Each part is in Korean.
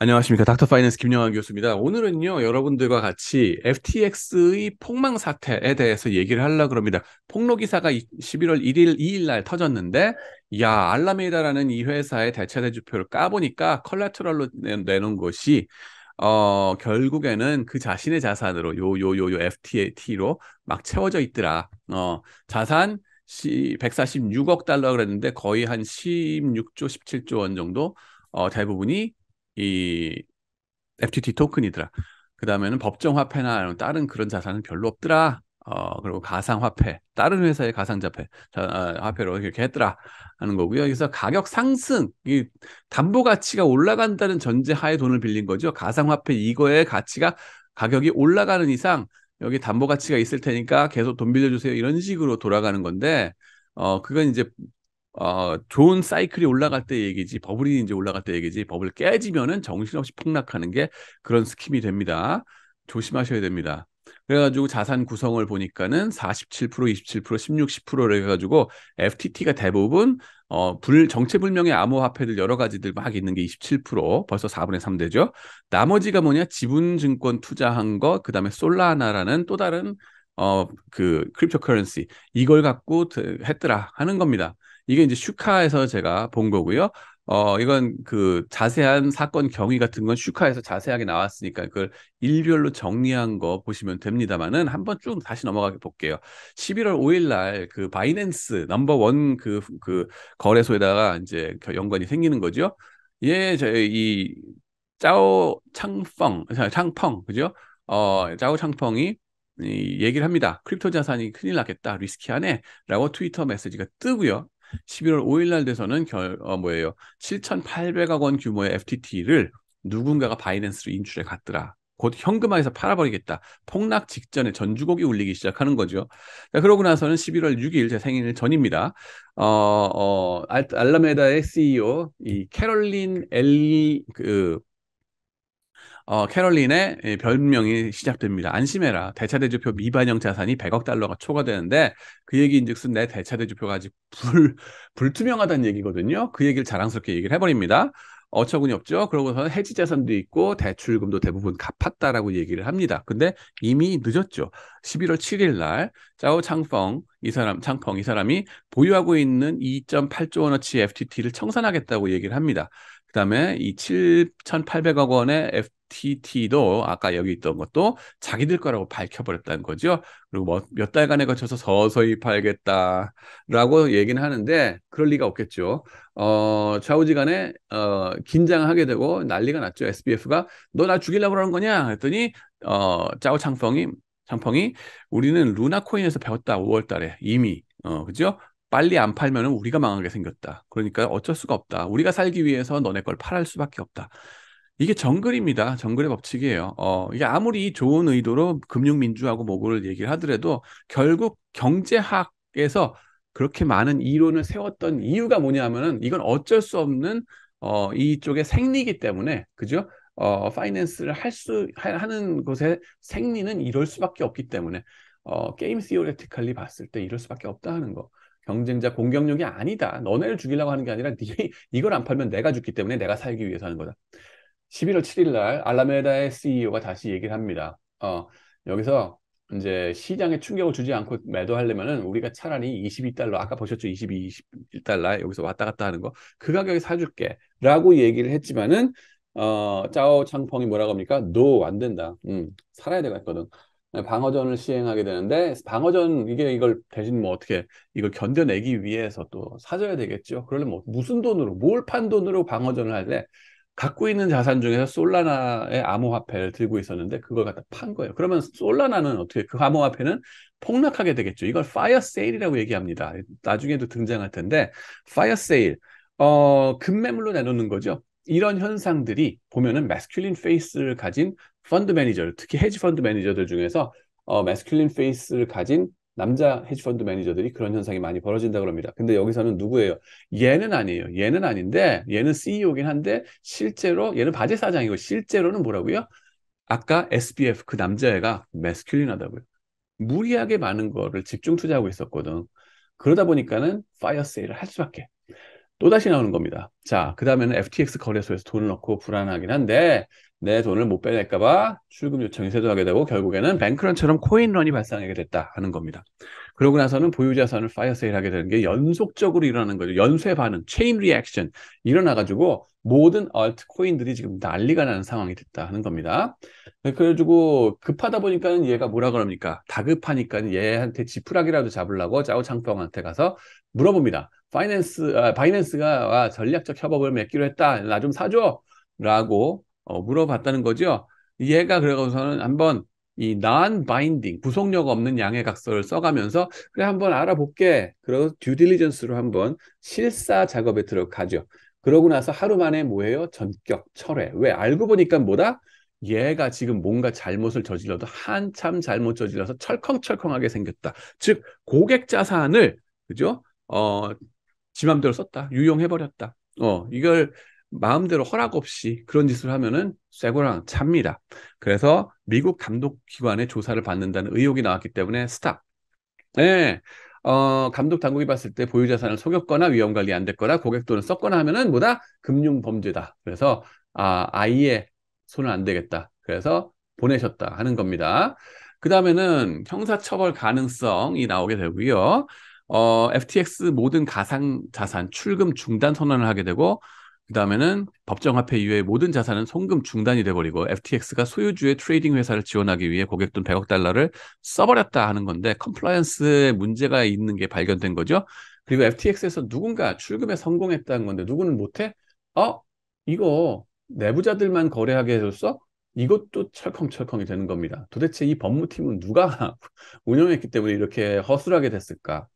안녕하십니까. 닥터 파이낸스 김영환 교수입니다. 오늘은요, 여러분들과 같이 FTX의 폭망 사태에 대해서 얘기를 하려고 합니다. 폭로 기사가 11월 1일, 2일 날 터졌는데, 야, 알라메이다라는 이 회사의 대체 대주표를 까보니까 컬라트럴로 내놓은 것이, 어, 결국에는 그 자신의 자산으로, 요, 요, 요, 요, f t t 로막 채워져 있더라. 어, 자산, 146억 달러 그랬는데 거의 한 16조, 17조 원 정도 어, 대부분이 이 FTT 토큰이더라. 그 다음에는 법정화폐나 다른 그런 자산은 별로 없더라. 어, 그리고 가상화폐, 다른 회사의 가상자폐, 자, 어, 화폐로 이렇게 했더라 하는 거고요. 여기서 가격 상승, 이 담보 가치가 올라간다는 전제 하에 돈을 빌린 거죠. 가상화폐 이거의 가치가 가격이 올라가는 이상 여기 담보 가치가 있을 테니까 계속 돈 빌려주세요 이런 식으로 돌아가는 건데 어 그건 이제 어, 좋은 사이클이 올라갈 때 얘기지 버블이 이제 올라갈 때 얘기지 버블 깨지면은 정신없이 폭락하는 게 그런 스킵이 됩니다. 조심하셔야 됩니다. 그래가지고 자산 구성을 보니까는 47%, 27%, 16, 10%를 해가지고 FTT가 대부분 어, 불, 정체불명의 암호화폐들 여러 가지들 막 있는 게 27%, 벌써 4분의 3 되죠. 나머지가 뭐냐? 지분증권 투자한 거, 그 다음에 솔라나라는 또 다른 어, 그 크립토커런시 이걸 갖고 했더라 하는 겁니다. 이게 이제 슈카에서 제가 본 거고요. 어, 이건 그 자세한 사건 경위 같은 건 슈카에서 자세하게 나왔으니까 그걸 일별로 정리한 거 보시면 됩니다만은 한번 쭉 다시 넘어가 볼게요. 11월 5일 날 그 바이낸스 넘버원 그, 그 거래소에다가 이제 연관이 생기는 거죠. 예, 저희 이 짜오 창펑, 창펑, 그죠? 어, 짜오 창펑이 이 얘기를 합니다. 크립토 자산이 큰일 나겠다, 리스키하네. 라고 트위터 메시지가 뜨고요. 11월 5일 날 돼서는 결, 어, 뭐예요? 7,800억 원 규모의 FTT를 누군가가 바이낸스로 인출해 갔더라. 곧 현금화해서 팔아버리겠다. 폭락 직전에 전주곡이 울리기 시작하는 거죠. 자, 그러고 나서는 11월 6일 제 생일 전입니다. 어, 어, 알라메다의 CEO 이 캐롤린 엘리 그 어, 캐럴린의 별명이 시작됩니다. 안심해라. 대차대조표 미반영 자산이 100억 달러가 초과되는데 그 얘기인즉슨 내 대차대조표가 아직 불, 불투명하다는 얘기거든요. 그 얘기를 자랑스럽게 얘기를 해버립니다. 어처구니 없죠. 그러고서는 해지 자산도 있고 대출금도 대부분 갚았다라고 얘기를 합니다. 근데 이미 늦었죠. 11월 7일 날 짜오 창펑 이 사람 창펑 이 사람이 보유하고 있는 2.8조 원어치 FTT를 청산하겠다고 얘기를 합니다. 그다음에 이 7,800억 원의 F, TT도 아까 여기 있던 것도 자기들 거라고 밝혀버렸다는 거죠. 그리고 뭐몇 달간에 걸쳐서 서서히 팔겠다라고 얘기는 하는데 그럴 리가 없겠죠. 어, 좌우지간에 어, 긴장하게 되고 난리가 났죠. SBF가 너 나 죽이려고 그러는 거냐? 했더니 어, 짜오 창펑이 창펑이 우리는 루나 코인에서 배웠다. 5월 달에 이미 어, 그죠? 빨리 안 팔면은 우리가 망하게 생겼다. 그러니까 어쩔 수가 없다. 우리가 살기 위해서 너네 걸 팔할 수밖에 없다. 이게 정글입니다. 정글의 법칙이에요. 어, 이게 아무리 좋은 의도로 금융민주하고 뭐고를 얘기를 하더라도 결국 경제학에서 그렇게 많은 이론을 세웠던 이유가 뭐냐면은 이건 어쩔 수 없는 어, 이쪽의 생리이기 때문에 그죠? 어, 파이낸스를 할 수 하는 곳의 생리는 이럴 수밖에 없기 때문에 어, 게임 시오레티칼리 봤을 때 이럴 수밖에 없다 하는 거. 경쟁자 공격력이 아니다. 너네를 죽이려고 하는 게 아니라 네 이걸 안 팔면 내가 죽기 때문에 내가 살기 위해서 하는 거다. 11월 7일 날 알라메다의 CEO가 다시 얘기를 합니다. 어, 여기서 이제 시장에 충격을 주지 않고 매도하려면은 우리가 차라리 22달러 아까 보셨죠? 22, 21달러 여기서 왔다 갔다 하는 거 그 가격에 사줄게라고 얘기를 했지만은 어 짜오 창펑이 뭐라고 합니까? 노 안 된다. 음 살아야 되겠거든. 네, 방어전을 시행하게 되는데 방어전 이게 이걸 대신 뭐 어떻게 이걸 견뎌내기 위해서 또 사줘야 되겠죠. 그러면 뭐 무슨 돈으로 뭘 판 돈으로 방어전을 할래? 갖고 있는 자산 중에서 솔라나의 암호화폐를 들고 있었는데 그걸 갖다 판 거예요. 그러면 솔라나는 어떻게 그 암호화폐는 폭락하게 되겠죠. 이걸 파이어 세일이라고 얘기합니다. 나중에도 등장할 텐데 파이어 세일 어 급매물로 내놓는 거죠. 이런 현상들이 보면은 매스큘린 페이스를 가진 펀드 매니저, 특히 헤지 펀드 매니저들 중에서 어, 매스큘린 페이스를 가진 남자 헤지펀드 매니저들이 그런 현상이 많이 벌어진다 그럽니다. 근데 여기서는 누구예요? 얘는 아니에요. 얘는 아닌데 얘는 CEO긴 한데 실제로 얘는 바제 사장이고 실제로는 뭐라고요? 아까 SBF 그 남자애가 매스큘린하다고요 무리하게 많은 거를 집중 투자하고 있었거든. 그러다 보니까는 파이어 세일을 할 수밖에 또다시 나오는 겁니다. 자, 그 다음에는 FTX 거래소에서 돈을 넣고 불안하긴 한데 내 돈을 못 빼낼까봐 출금 요청이 세도하게 되고 결국에는 뱅크런처럼 코인런이 발생하게 됐다 하는 겁니다. 그러고 나서는 보유자산을 파이어세일하게 되는 게 연속적으로 일어나는 거죠. 연쇄 반응, 체인 리액션 일어나가지고 모든 얼트코인들이 지금 난리가 나는 상황이 됐다 하는 겁니다. 네, 그래가지고 급하다 보니까는 얘가 뭐라 그럽니까? 다급하니까 얘한테 지푸라기라도 잡으려고 자오창병한테 가서 물어봅니다. 파이낸스, 아, 바이낸스가 와, 전략적 협업을 맺기로 했다. 나 좀 사줘. 라고 어, 물어봤다는 거죠. 얘가 그래가서는 한번 이 non binding 구속력 없는 양해각서를 써가면서 그래 한번 알아볼게. 그래고듀딜리전스로 한번 실사 작업에 들어가죠. 그러고 나서 하루 만에 뭐예요? 전격 철회. 왜 알고 보니까 뭐다? 얘가 지금 뭔가 잘못을 저질러도 한참 잘못 저질러서 철컹철컹하게 생겼다. 즉 고객 자산을 그죠? 어, 지맘대로 썼다. 유용해버렸다. 어, 이걸 마음대로 허락 없이 그런 짓을 하면은 쇠고랑 찹니다. 그래서 미국 감독 기관의 조사를 받는다는 의혹이 나왔기 때문에 스탑. 네. 어, 감독 당국이 봤을 때 보유 자산을 속였거나 위험 관리 안 됐거나 고객 돈을 썼거나 하면은 뭐다 금융 범죄다. 그래서 아, 아예 손을 안되겠다 그래서 보내셨다 하는 겁니다. 그 다음에는 형사처벌 가능성이 나오게 되고요. 어, FTX 모든 가상 자산 출금 중단 선언을 하게 되고 그 다음에는 법정화폐 이외의 모든 자산은 송금 중단이 돼버리고 FTX가 소유주의 트레이딩 회사를 지원하기 위해 고객 돈 100억 달러를 써버렸다 하는 건데 컴플라이언스에 문제가 있는 게 발견된 거죠. 그리고 FTX에서 누군가 출금에 성공했다는 건데 누구는 못해? 어? 이거 내부자들만 거래하게 해줬어? 이것도 철컹철컹이 되는 겁니다. 도대체 이 법무팀은 누가 운영했기 때문에 이렇게 허술하게 됐을까?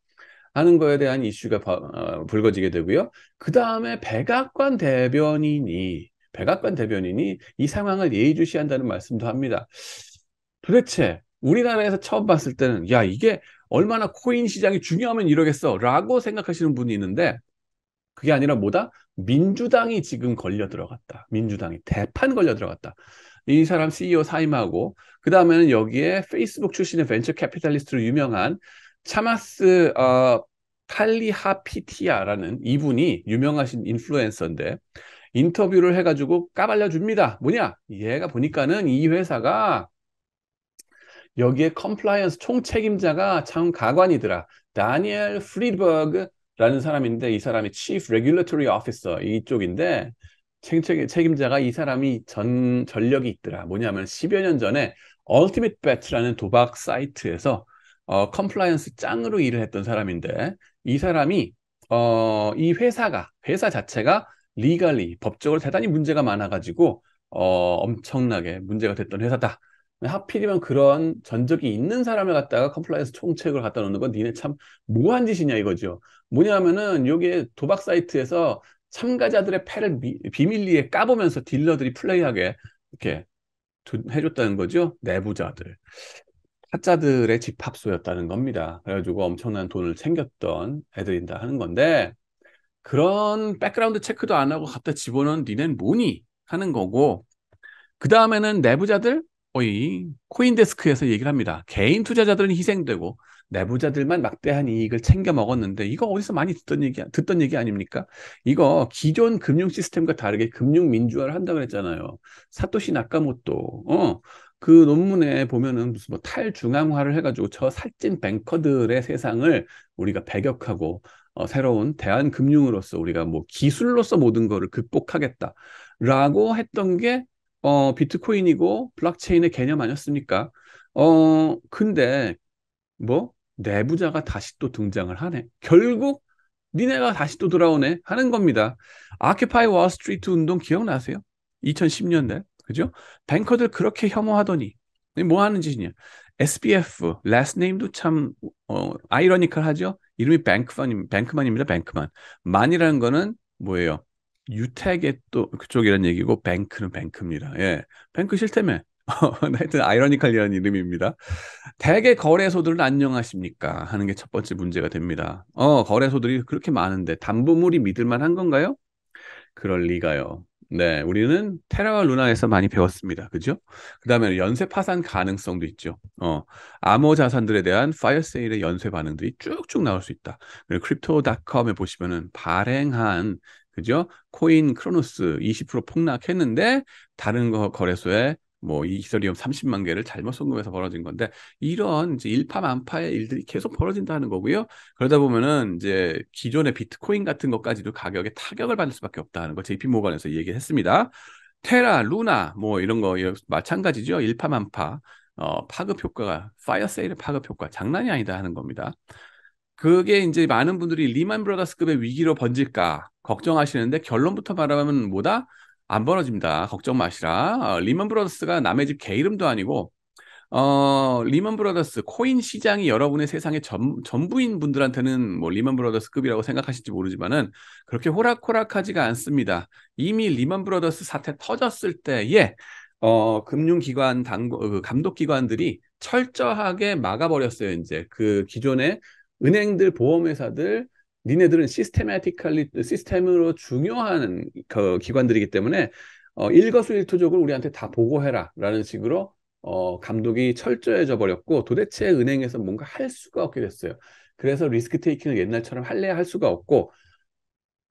하는 거에 대한 이슈가 어, 불거지게 되고요. 그 다음에 백악관 대변인이 백악관 대변인이 이 상황을 예의주시한다는 말씀도 합니다. 도대체 우리나라에서 처음 봤을 때는 야 이게 얼마나 코인 시장이 중요하면 이러겠어라고 생각하시는 분이 있는데 그게 아니라 뭐다 민주당이 지금 걸려 들어갔다. 민주당이 대판 걸려 들어갔다. 이 사람 CEO 사임하고 그 다음에는 여기에 페이스북 출신의 벤처 캐피탈리스트로 유명한 차마스 어, 탈리하피티아라는 이분이 유명하신 인플루엔서인데 인터뷰를 해가지고 까발려 줍니다. 뭐냐? 얘가 보니까는 이 회사가 여기에 컴플라이언스 총책임자가 참 가관이더라. 다니엘 프리드버그라는 사람인데 이 사람이 Chief Regulatory Officer 이쪽인데 책임자가 이 사람이 전 전력이 있더라. 뭐냐면 10여 년 전에 Ultimate Bet라는 도박 사이트에서 어, 컴플라이언스 짱으로 일을 했던 사람인데 이 사람이 어, 이 회사가 회사 자체가 리갈리 법적으로 대단히 문제가 많아가지고 어, 엄청나게 문제가 됐던 회사다. 하필이면 그런 전적이 있는 사람을 갖다가 컴플라이언스 총책을 갖다 놓는 건 니네 참 뭐한 짓이냐 이거죠. 뭐냐 면은 요게 도박 사이트에서 참가자들의 패를 미, 비밀리에 까보면서 딜러들이 플레이하게 이렇게 해줬다는 거죠. 내부자들. 타짜들의 집합소였다는 겁니다. 그래가지고 엄청난 돈을 챙겼던 애들인다 하는 건데 그런 백그라운드 체크도 안 하고 갖다 집어넣은 니넨 뭐니 하는 거고 그 다음에는 내부자들 어이 코인데스크에서 얘기를 합니다. 개인 투자자들은 희생되고 내부자들만 막대한 이익을 챙겨 먹었는데 이거 어디서 많이 듣던 얘기 듣던 얘기 아닙니까? 이거 기존 금융 시스템과 다르게 금융 민주화를 한다고 했잖아요. 사토시 나카모토 어그 논문에 보면은 무슨 뭐 탈중앙화를 해가지고 저 살찐 뱅커들의 세상을 우리가 배격하고 어, 새로운 대한금융으로서 우리가 뭐 기술로서 모든 거를 극복하겠다라고 했던 게 어, 비트코인이고 블록체인의 개념 아니었습니까? 어, 근데 뭐 내부자가 다시 또 등장을 하네. 결국 니네가 다시 또 돌아오네 하는 겁니다. 아케파이 월스트리트 운동 기억나세요? 2010년대. 그죠? 뱅커들 그렇게 혐오하더니 뭐 하는 짓이냐? SBF last name도 참 어, 아이러니컬하죠. 이름이 뱅크만 뱅크만입니다. 뱅크만. 만이라는 거는 뭐예요? 유택의 또그쪽이라는 얘기고 뱅크는 뱅크입니다. 예. 뱅크 실태며 하여튼 아이러니컬이라는 이름입니다. 대개 거래소들은 안녕하십니까 하는 게 첫 번째 문제가 됩니다. 어 거래소들이 그렇게 많은데 담보물이 믿을만한 건가요? 그럴 리가요. 네, 우리는 테라와 루나에서 많이 배웠습니다. 그죠? 그 다음에 연쇄 파산 가능성도 있죠. 어, 암호 자산들에 대한 파이어 세일의 연쇄 반응들이 쭉쭉 나올 수 있다. 그리고 크립토닷컴에 보시면은 발행한 그죠? 코인 크로노스 20% 폭락했는데 다른 거래소에 뭐 이더리움 30만 개를 잘못 송금해서 벌어진 건데 이런 이제 일파만파의 일들이 계속 벌어진다는 거고요. 그러다 보면은 이제 기존의 비트코인 같은 것까지도 가격에 타격을 받을 수밖에 없다는 거 JP 모건에서 얘기했습니다. 테라, 루나 뭐 이런 거 마찬가지죠. 일파만파 어, 파급 효과가 파이어 세일의 파급 효과 장난이 아니다 하는 겁니다. 그게 이제 많은 분들이 리만 브라더스급의 위기로 번질까 걱정하시는데 결론부터 말하면 뭐다? 안 벌어집니다. 걱정 마시라. 어, 리먼 브러더스가 남의 집 개 이름도 아니고 어, 리먼 브러더스 코인 시장이 여러분의 세상의 전, 전부인 분들한테는 뭐 리먼 브러더스급이라고 생각하실지 모르지만은 그렇게 호락호락하지가 않습니다. 이미 리먼 브러더스 사태 터졌을 때에 어, 금융기관 당국 그 감독기관들이 철저하게 막아버렸어요. 이제 그 기존의 은행들, 보험회사들, 니네들은 시스템에티컬리 시스템으로 중요한 그 기관들이기 때문에 어, 일거수일투족을 우리한테 다 보고해라라는 식으로 어, 감독이 철저해져 버렸고 도대체 은행에서 뭔가 할 수가 없게 됐어요. 그래서 리스크 테이킹을 옛날처럼 할래야 할 수가 없고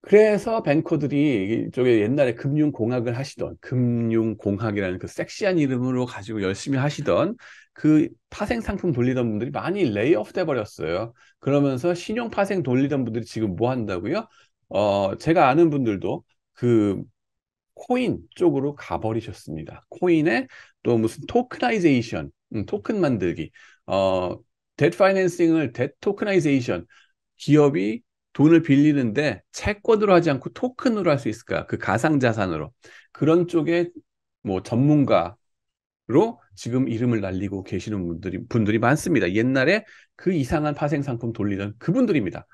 그래서 뱅커들이 이쪽에 옛날에 금융공학을 하시던 금융공학이라는 그 섹시한 이름으로 가지고 열심히 하시던 그 파생 상품 돌리던 분들이 많이 레이오프 돼 버렸어요. 그러면서 신용 파생 돌리던 분들이 지금 뭐 한다고요? 어, 제가 아는 분들도 그 코인 쪽으로 가버리셨습니다. 코인에 또 무슨 토크나이제이션, 음, 토큰 만들기, 어, 데트 파이낸싱을 데트 토크나이제이션, 기업이 돈을 빌리는데 채권으로 하지 않고 토큰으로 할 수 있을까? 그 가상 자산으로 그런 쪽에 뭐 전문가로 지금 이름을 날리고 계시는 분들이 분들이 많습니다. 옛날에 그 이상한 파생 상품 돌리던 그분들입니다.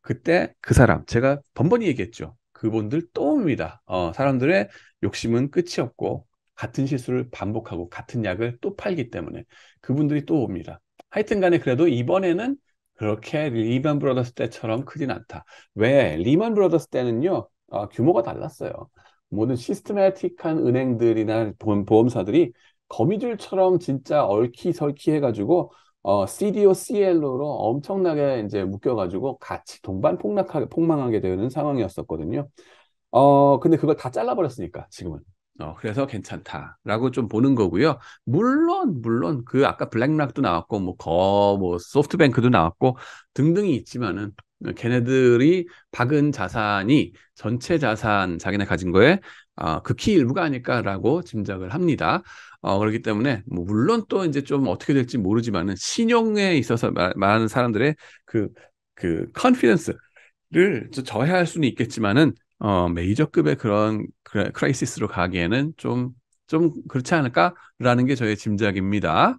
그때 그 사람 제가 번번이 얘기했죠. 그분들 또 옵니다. 어, 사람들의 욕심은 끝이 없고 같은 실수를 반복하고 같은 약을 또 팔기 때문에 그분들이 또 옵니다. 하여튼간에 그래도 이번에는 그렇게 리만 브라더스 때처럼 크진 않다. 왜? 리만 브라더스 때는요, 어, 규모가 달랐어요. 모든 시스템매틱한 은행들이나 보험사들이 보험 거미줄처럼 진짜 얼키설키 해가지고 어, CDO, CLO로 엄청나게 이제 묶여가지고 같이 동반 폭락하게, 폭망하게 되는 상황이었었거든요. 어, 근데 그걸 다 잘라버렸으니까, 지금은. 어, 그래서 괜찮다라고 좀 보는 거고요. 물론 물론 그 아까 블랙락도 나왔고 뭐 거 뭐 소프트뱅크도 나왔고 등등이 있지만은 걔네들이 박은 자산이 전체 자산 자기네 가진 거에 아, 극히 일부가 아닐까라고 짐작을 합니다. 어, 그렇기 때문에 뭐 물론 또 이제 좀 어떻게 될지 모르지만은 신용에 있어서 말, 말하는 사람들의 그 그 컨피던스를 그 저해할 수는 있겠지만은 어, 메이저급의 그런 크라이시스로 가기에는 좀, 좀 그렇지 않을까라는 게 저의 짐작입니다.